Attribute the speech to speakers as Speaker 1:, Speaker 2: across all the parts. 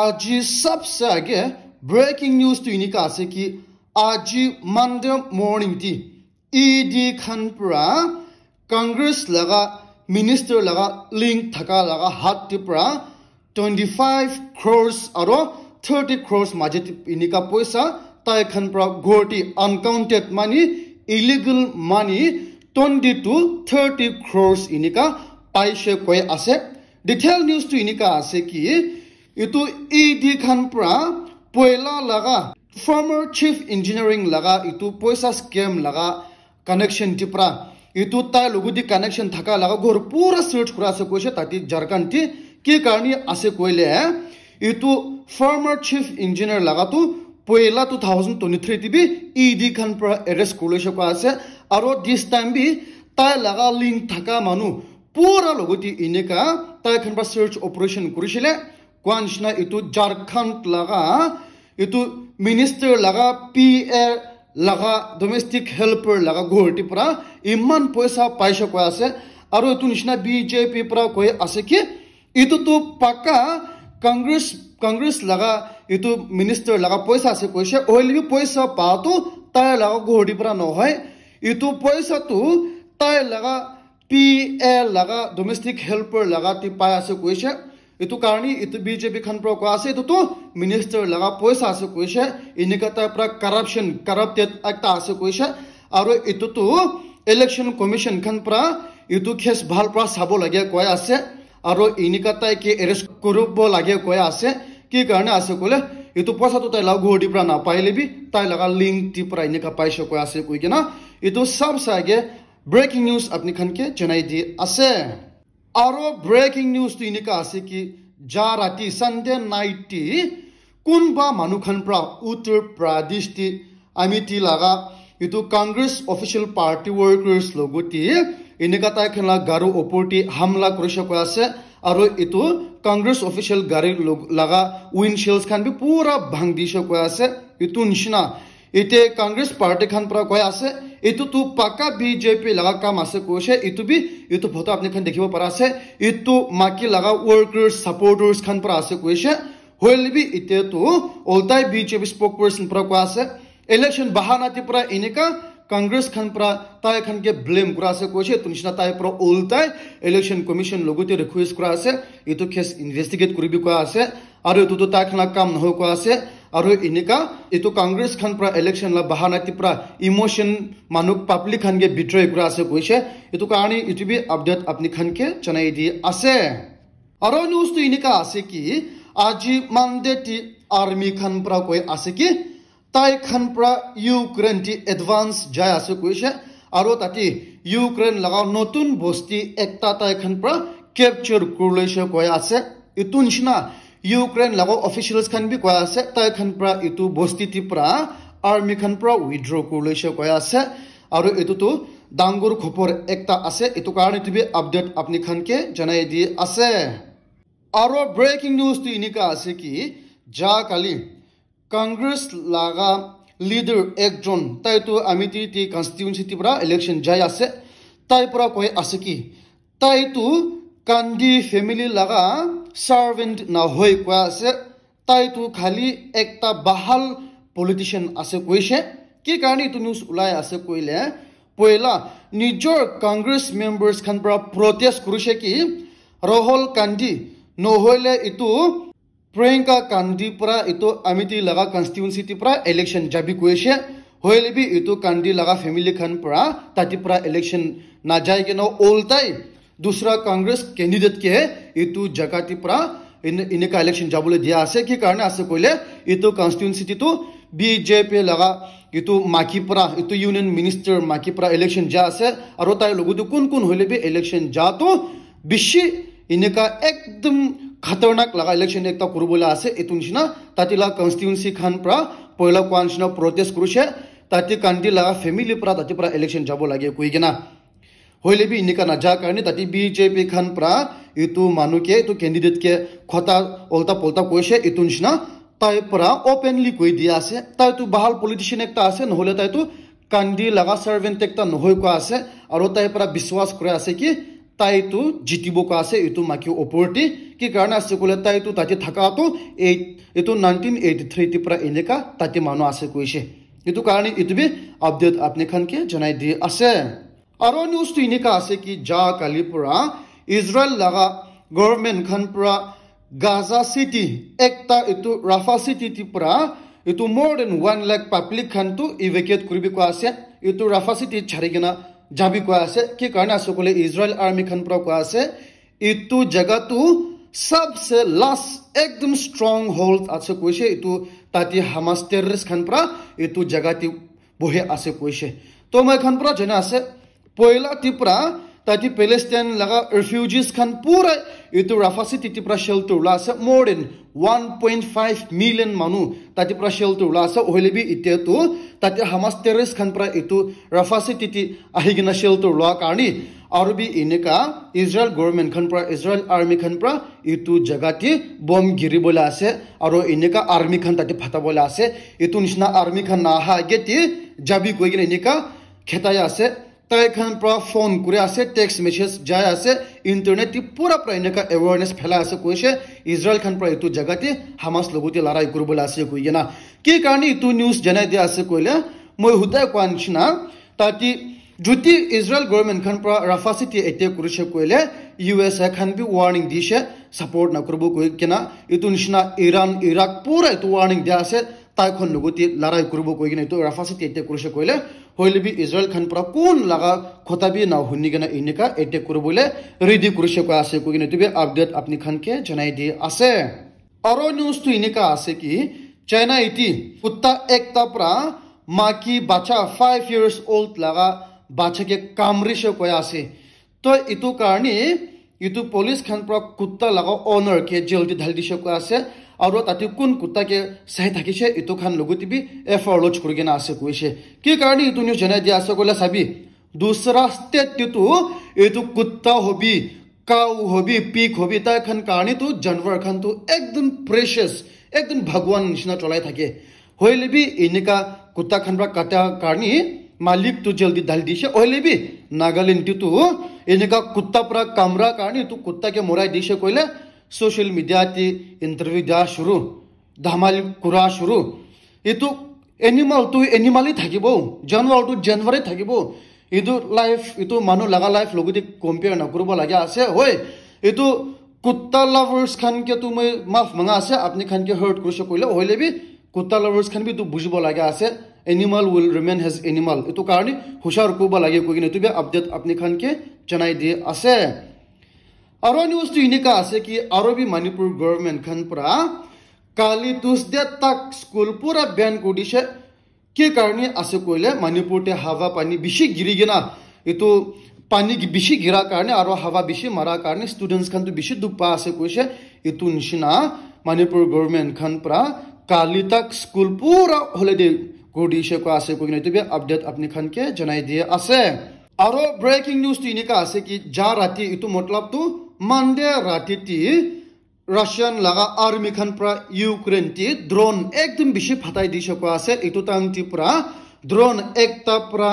Speaker 1: আজ সবসে আগে breaking news তো এনেকা আছে কি আজ মানডে মর্নিং টি ইডি খান পুরা কংগ্রেস লগা মিনিস্টার লগা লিঙ্ক থাকা লগা হাত টি পুরা টুয়েন্টি ফাইভ ক্রোর্স আর থার্টি ক্রোর্স মাঝে এনেকা পয়সা তাই খান পুরা ঘরটি unaccounted money illegal money twenty to thirty crores এনেকা পাইছে কয়ে আছে ডিটেল নিউজ তো এনেকা আছে কি এইটো ইডি খান পৰা পইলা লগা ফৰ্মাৰ চিফ ইঞ্জিনিয়াৰিং লগা এইটো পইচা স্কেম লগা কানেকশ্যনটি পৰা এইটো তাইৰ লগতে কানেকশ্যন থকা লগা ঘৰ পূৰা চাৰ্চ কৰা আছে কৈছে তাতে ঝাৰখণ্ডটি কি কাৰণে আছে কৈলে এইটো ফৰ্মাৰ চিফ ইঞ্জিনিয়াৰ লগাটো পইলা টু থাউজেণ্ড টুৱেণ্টি থ্ৰী টি বি ইডি খান পৰা এৰেষ্ট কৰিছে কোৱা আছে আৰু দিছ টাইম বি তাই লগা লিংক থকা মানুহ পূৰা লগতে এনেকুৱা তাইখন পৰা চাৰ্চ অপাৰেশ্যন কৰিছিলে কোৱা নিচিনা এইটো ঝাৰখণ্ড লগা এইটো মিনিষ্টাৰ লগা পি এ লগা ডমেষ্টিক হেল্পৰ লগা গুৱাহাটীৰ পৰা ইমান পইচা পাইছে কৈ আছে আৰু এইটো নিচিনা বিজেপিৰ পৰা কৈ আছে কি এইটোতো পাকা কংগ্ৰেছ কংগ্ৰেছ লগা এইটো মিনিষ্টাৰ লগা পইচা আছে কৈছে অইলি পইচা পাওঁতো তাইৰ লগা গুৱাহাটীৰ পৰা নহয় এইটো পইচাটো তাইৰ লগা পি এ লগা ডমেষ্টিক হেল্পৰ লগা টি পাই আছে কৈছে এইটো কাৰণে এইটো বিজেপিখন পৰা কোৱা আছে এইটোতো মিনিষ্টাৰ লগা পইচা আছে কৈছে এনেকুৱা তাৰ পৰা কাৰাপশ্যন কাৰাপ্টেড এটা আছে কৈছে আৰু এইটোতো ইলেকশ্যন কমিশ্যনখন পৰা এইটো খেচ ভাল পৰা চাবলগীয়া কৈ আছে আৰু এনেকুৱা তাই কি এৰেষ্ট কৰিব লাগে কৈ আছে কি কাৰণে আছে ক'লে এইটো পইচাটো তাই লগ ঘৰ পৰা নাপাইলিবি তাই লগা লিংকটি পৰা এনেকুৱা পাইছে কৈ আছে কৈ কিনে এইটো চব চাগে ব্ৰেকিং নিউজ আপুনি আপুনিখনকে জনাই দি আছে আৰু ব্ৰেকিং নিউজটো এনেকুৱা আছে কি যা ৰাতি চানডে নাইটটি কোনোবা মানুহখন পৰা উত্তৰ প্ৰাদেশটি আমি টি লগা এইটো কংগ্ৰেছ অফিচিয়েল পাৰ্টি ৱৰ্কাৰ্ছ লগতে এনেকুৱা তাইখন গাৰু ওপৰতে হামলা কৰিছে কৈ আছে আৰু এইটো কংগ্ৰেছ অফিচিয়েল গাড়ীৰ লগা উইণ্ড উইণ্ডশ্বিল্ডখন পূৰা ভাং দিছে কৈ আছে এইটো নিচিনা এতিয়া কংগ্ৰেছ পাৰ্টিখন পৰা কৈ আছে এইটো তো পাকা বিজেপি লগা কাম আছে কৈছে এইটো বি এইটো ফটো আপনি দেখিব পৰা আছে এইটো মাকি লগা ৱৰ্কাৰ চাপৰ্টাৰ্চ খান পৰা আছে কৈছে হৈল বি এতিয়াতো অল্টাই বিজেপি স্পক পাৰ্চন পৰা কোৱা আছে ইলেকশ্যন বাহানাতি পৰা এনেকা কংগ্ৰেছ খান পৰা তাই খানকে ব্লেম কৰা আছে কৈছে এইটো নিচিনা তাইৰ পৰা ওলটাই ইলেকশ্যন কমিশ্যন লগতে কোৱা আছে আৰু এইটোতো তাইখনক কাম নহয় কোৱা আছে আৰু এনেকুৱা এইটো কংগ্ৰেছ খান পৰা ইলেকশ্যন লাভ বাহা পৰা ইমোশ্যন মানুহ পাব্লিক খানকে বিদ্ৰোহী কৰা আছে কৈছে এইটো কাৰণে ইউটিভি আপডেট আপুনি খানকে জনাই দি আছে আৰু নিউজটো এনেকুৱা আছে কি আজি মানডে আৰ্মি খান পৰা কৈ আছে কি তাই খান পৰা ইউক্ৰেইন টি এডভান্স যাই আছে কৈছে আৰু তাতে ইউক্ৰেইন লগা নতুন বস্তি এটা তাই খান পৰা কেপচাৰ কৰি লৈছে কৈ আছে এইটো নিচিনা ইউক্ৰেইন লগ অফিচিয়েলছ খান বি কয় আছে তাইখন পৰা ইটো বস্তিটি পৰা আৰ্মি খন পৰা উইড্ৰ কৰিছে কয় আছে আৰু এইটোতো ডাঙৰ খবৰ এটা আছে এইটো কাৰণে তুমি আপডেট আপুনি খানকে জনাই দি আছে আৰু ব্ৰেকিং নিউজটো এনেকুৱা আছে কি যা কালি কংগ্ৰেছ লগা লিডাৰ একজন তাইতো আমি কনষ্টিটিউনচিটিৰ পৰা ইলেকশ্যন যাই আছে তাইৰ পৰা কয় আছে কি তাইতো কান্দি ফেমিলি লগা চাৰ্ভেণ্ট নহৈ কোৱা আছে তাইতো খালি এটা বহাল পলিটিচিয়ান আছে কৈছে কি কাৰণে এইটো নিউজ ওলাই আছে কৈলে পহিলা নিজৰ কংগ্ৰেছ মেম্বাৰ্ছখন পৰা প্ৰটেষ্ট কৰিছে কি ৰহল কান্দি নহ'লে এইটো প্ৰিয়ংকা কান্দিৰ পৰা এইটো আমিটি লগা কনষ্টিটুৱেঞ্চিটিৰ পৰা ইলেকশ্যন যাবি কৈছে হ'লে এইটো কান্দি লগা ফেমিলিখন পৰা তাতে পৰা ইলেকশ্যন নাযায় কিন্তু ওলটাই দূসৰা কংগ্ৰেছ কেণ্ডিডেটকে এইটো জেগাটিৰ পৰা এনেকুৱা ইলেকশ্যন যাবলৈ দিয়া আছে কি কাৰণে আছে কৈলে এইটো কনষ্টিটিউঞ্চিটিটো বি জে পিয়ে লগা এইটো মাখিপৰা এইটো ইউনিয়ন মিনিষ্টাৰ মাখিপৰা ইলেকশ্যন যা আছে আৰু তাৰ লগতো কোন কোন হ'লে বি ইলেকশ্যন যাতো বেছি এনেকুৱা একদম খাতৰনাক লগা ইলেকশ্যন এটা কৰিবলৈ আছে এইটো নিচিনা তাতে লগা কনষ্টিটিউঞ্চিখন পৰা পইলা কোৱা নিচিনা প্ৰটেষ্ট কৰিছে তাতে কাণ্টি লগা ফেমিলিৰ পৰা তাতে পৰা ইলেকশ্যন যাব লাগে কৈ কিনা হ'লে বি এনেকুৱা নাযা কাৰণে তাতে বিজেপি খান পৰা এইটো মানুহকে এইটো কেণ্ডিডেটকে খতা অল্টা পল্টা কৈছে এইটো নিচিনা তাইৰ পৰা অ'পেনলি কৈ দিয়া আছে তাইতো ভাল পলিটিচিয়ান এটা আছে নহ'লে তাইতো কান্দি লগা চাৰ্ভেণ্ট এটা নহৈ কোৱা আছে আৰু তাইৰ পৰা বিশ্বাস কৰা আছে কি তাইটো জিতিব কোৱা আছে এইটো মাকি ওপৰতে কি কাৰণে আছে ক'লে তাইটো তাতে থকাটো এইট এইটো নাইনটিন এইটি থ্ৰীটি পৰা এনেকা তাতে মানুহ আছে কৈছে এইটো কাৰণে এইটো বি আপডেট আপুনি খানকে জনাই দি আছে আৰু নিউজটো এনেকুৱা আছে কি যা কালিৰ পৰা ইজৰাইল লগা গভৰ্ণমেণ্টখন পৰা গাজা চিটি একটা এইটো ৰাফা চিটিটিৰ পৰা এইটো মোৰ দেন ওৱান লাখ পাব্লিকখনটো ইভেকুৱেট কৰিব কোৱা আছে এইটো ৰাফা চিটিত ছাৰি কিনে যাবি কোৱা আছে কি কাৰণে আছে ক'লে ইজৰাইল আৰ্মীখন পৰা কোৱা আছে এইটো জেগাটো চবচে লাষ্ট একদম ষ্ট্ৰং হোল্ড আছে কৈছে এইটো তাতে হামাছ খান পৰা এইটো জেগাটি বহি আছে কৈছে তো মই এইখন পৰা যেনে আছে পয়লা টিপৰা তাতে পেলেষ্টাইন লগা ৰিফিউজিজ খান পুৰা এইটো ৰাফাচিটি তিপৰা শ্বেল্টাৰ ওলাই আছে more than one point five million মানুহ তাতে পৰা শ্বেল্টাৰ ওলাই আছে অহিলেবি এতিয়াতো তাতে হামাজ টেৰেচ খান পৰা এইটো ৰাফাচিটি আহি কিনে শ্বেল্টাৰ ওলোৱাৰ কাৰণে আৰু বি এনেকুৱা ইজৰাইল গভৰ্ণমেণ্ট খন পৰা ইজৰাইল আৰ্মি খন পৰা এইটো জেগাতে বম গিৰিবলৈ আছে আৰু এনেকুৱা আৰ্মি খন তাতে ফাটাবলৈ আছে এইটো নিচিনা আৰ্মি খন নাহা আগেতে যাবি কৈ কিনে এনেকুৱা খেতাই আছে তাই এখান পুরা ফোন করে আসে টেক্সট মেসেজ যায় আসে ইন্টারনেট পুরা প্রায় এনেকা এওয়ারনেস ফেলা আছে কয়েছে ইসরায়েল খান পুরা এই জায়গাতে হামাস লগতে লড়াই কৰিবলৈ আছে কৈ না কি কারণে এইটো নিউজ জানাই দিয়া আছে কইলে মই হুদায় কোয়া নিচিনা তাতে যদি ইজৰাইল গভৰ্ণমেণ্টখন পৰা ৰাফা চিটি এতিয়া কৰিছে কৰিলে ইউ এছ এখন বি ৱাৰ্ণিং দিছে না নকৰিব কই কিনা এইটো নিচিনা ইৰাণ ইৰাক পুৰা এইটো ৱাৰ্ণিং দিয়া আছে তাইখন লগতে লৰাই কৰিব কৈ কিনে এইটো রাফা সিটি এটে করেছে কইলে হইলে বি ইজ্ৰাইল খান পৰা কোন লগা খতাবি না শুনি কেনে ইনিকা এটেক কৰো বোলে ৰেডি কৰিছে কৈ আছে কৈ কিনে তুমি আপডেট আপুনি খানকে জনাই দি আছে আৰু নিউজটো এনেকুৱা আছে কি চাইনা ইতি সূতা একটা পৰা মাকী বাচ্চা ফাইভ ইয়াৰ্ছ অল্ড লগা বাচ্চাকে কামৰিছে কৈ আছে তো এইটো কাৰণে ইটো পুলিচ খান পৰা কুত্তা লগা অনাৰ কে জেল দি ঢালি দিছে আছে আৰু তাতে কোন কুটাকে চাই থাকিছে ইটো খান লগুটিবি এফৰ লজ কৰি কিনে আছে কৈছে কি কাৰণে ইটো নিউজ জনাই দিয়া আছে ক'লে চাবি দুচৰা ষ্টেটটো এইটো কুত্তা হবি কাউ হবি পিক হবি তাই এখন কাহিনীটো জানৱাৰ এখনটো একদম প্ৰেচিয়াছ একদম ভগৱান নিচিনা চলাই থাকে হৈ এনেকা কুত্তা খান পৰা কটা কাৰণে মালিকটো জলদি ঢালি দিছে হৈ লবি নাগালেণ্ডটো এনেকা কুত্তাৰ পৰা কামৰা কাৰণে তোক কুত্তাকে মৰাই দিছে কৈলে सोशल मीडियाचे इंटरव्यू द्या शुरू धमाल कुरा शुरू এইটো এনিমেল তো এনিমেলেই থাকিব জানুৱাৰটো জানুৱাৰেই থাকিব এইটো লাইফ এইটো মানুহ লগা লাইফ লগতে কম্পেয়াৰ নকৰিব লাগে আছে হয় এইটো কুত্তা লাভাৰ্ছ খানকে তুমি মাফ মঙা আছে আপুনি খানকে হাৰ্ট কৰিছে কৰিলে হ'লে বি কুত্তা লাভাৰ্ছ খান বি তোক বুজিব লাগে আছে animal will remain as animal এইটো কাৰণে সুচাৰ কৰিব লাগে কৈ কিনে এইটো বি আপডেট আপুনি খানকে জনাই দিয়ে আছে আৰু নিউজ টো এনেকুৱা আছে কি আৰবী মণিপুৰ গভৰ্ণমেণ্ট খন পৰা কালি তুষ্টে তাক স্কুল পুৰা বেন কৰিছে কি কাৰণে আছে কৰিলে মণিপুৰতে হাৱা পানী বেছি গিৰি কিনা এইটো পানী বেছি গিৰা কাৰণে আৰু হাৱা বেছি মৰাৰ কাৰণে ষ্টুডেণ্টছখনটো বেছি দুখ পোৱা আছে কৈছে এইটো নিচিনা মণিপুৰ গভৰ্ণমেণ্টখন পৰা কালি তাক স্কুল পুৰা হলিডে কৰি দিছে কোৱা আছে কৈ কিনে এইটো আপডেট আপুনি খনকে জনাই দিয়ে আছে আৰু ব্ৰেকিং নিউজটো এনেকুৱা আছে কি যা ৰাতি এইটো মতলবটো মানডে ৰাতি টি ৰাছিয়ান লগা আৰ্মী খান পৰা ইউক্ৰেইন টি দ্ৰোণ একদম বেছি ফাটাই দিছে কোৱা আছে এইটো টাইম টি পৰা দ্ৰোণ একটা পৰা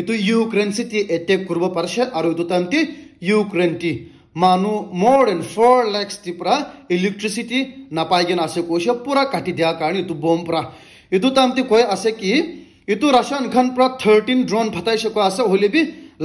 Speaker 1: এইটো ইউক্ৰেইন চিটি এটেক কৰিব পাৰিছে আৰু এইটো টাইম টি ইউক্ৰেইন টি মানুহ মৰ দেন ফ'ৰ লেক্স টি পৰা ইলেক্ট্ৰিচিটি নাপায় কিনে আছে কৈছে পূৰা কাটি দিয়াৰ কাৰণে এইটো বম পৰা এইটো টাইম টি কৈ আছে কি এইটো ৰাছিয়ান খান পৰা থাৰ্টিন দ্ৰোণ ফাটাইছে কোৱা আছে হ'লে বি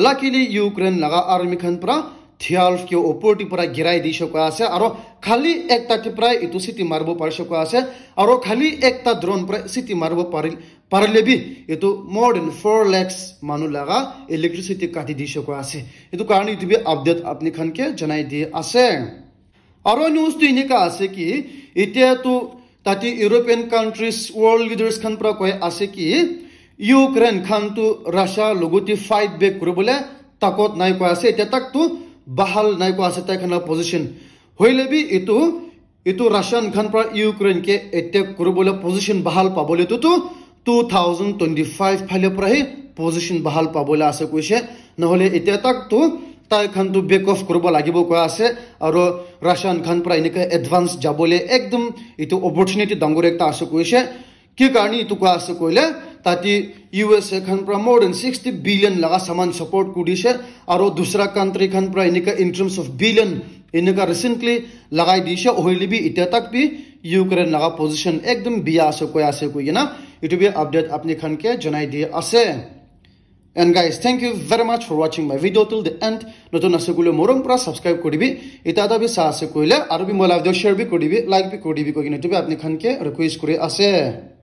Speaker 1: লাকিলি ইউক্ৰেইন লগা আৰ্মী খান পৰা কিয় ওপৰটি পৰা গিৰাই দিছে কোৱা আছে আৰু খালী একটাটি প্ৰায় ইটো চিটি মাৰিব পাৰিছে কোৱা আছে আৰু খালী একটা দ্ৰোণ প্ৰায় চিটি মাৰিব পাৰি পাৰিলেবি এইটো মৰ দেন ফ'ৰ লেক্স মানুহ লগা ইলেক্ট্ৰিচিটি কাটি দিছে কোৱা আছে এইটো কাৰণে ইটো আপডেট আপুনি খানকে জনাই দি আছে আৰু নিউজটো এনেকুৱা আছে কি এতিয়াতো তাতে ইউৰোপিয়ান কাণ্ট্ৰিজ ৱৰ্ল্ড লিডাৰ্ছ খান পৰা কয় আছে কি ইউক্ৰেইন খানটো ৰাছিয়াৰ লগতে ফাইট বেক কৰিবলৈ তাকত নাই কোৱা আছে এতিয়া তাকতো বাহাল নাই পোৱা আছে তাইখানৰ পজিশ্যন হৈলে বি এইটো এইটো ৰাছিয়ানখন পৰা ইউক্ৰেইনকে এটেক কৰিবলৈ পজিশ্যন বাহাল পাবলৈতো টু থাউজেণ্ড টুৱেণ্টি ফাইভ ফালৰ পৰাহে পজিশ্যন বাহাল পাবলৈ আছে কৈছে নহ'লে এতিয়া তাকতো তাইখনটো বেক অফ কৰিব লাগিব কোৱা আছে আৰু ৰাছিয়ানখন পৰা এনেকৈ এডভান্স যাবলৈ একদম এইটো অপৰচুনিটি ডাঙৰ এটা আছে কৈছে কি কাৰণে এইটো কোৱা আছে কৈছে তাতে ইউএসএ খান পৰা মোৰ দেন ছিক্সটি বিলিয়ন লগা সমান চাপৰ্ট কৰিছে আৰু দোচৰা কান্ট্ৰি খান পৰা এনেকুৱা ইন টাৰ্মছ অফ বিলিয়ন এনেকুৱা ৰিচেণ্টলি লগাই দিছে অহিলিবি এতিয়া তাক বি ইউক্ৰেইন লগা পজিশ্যন একদম বিয়া আছে কৈ আছে কৈ কিনা এইটো বি আপডেট আপুনি খানকে জনাই দিয়ে আছে and guys thank you very much for ৱাচিং my video' till the end নতুন আছে কৰিলে মৰম পৰা ছাবস্ক্ৰাইব কৰিবি এতিয়া এটা বি চাহ আছে কৰিলে আৰু বি মই লাইভ দিয়ক শ্বেয়াৰ বি কৰিবি লাইক বি কৰিবি কৈ কিনে এইটো বি আপুনি খানকে ৰিকুৱেষ্ট কৰি আছে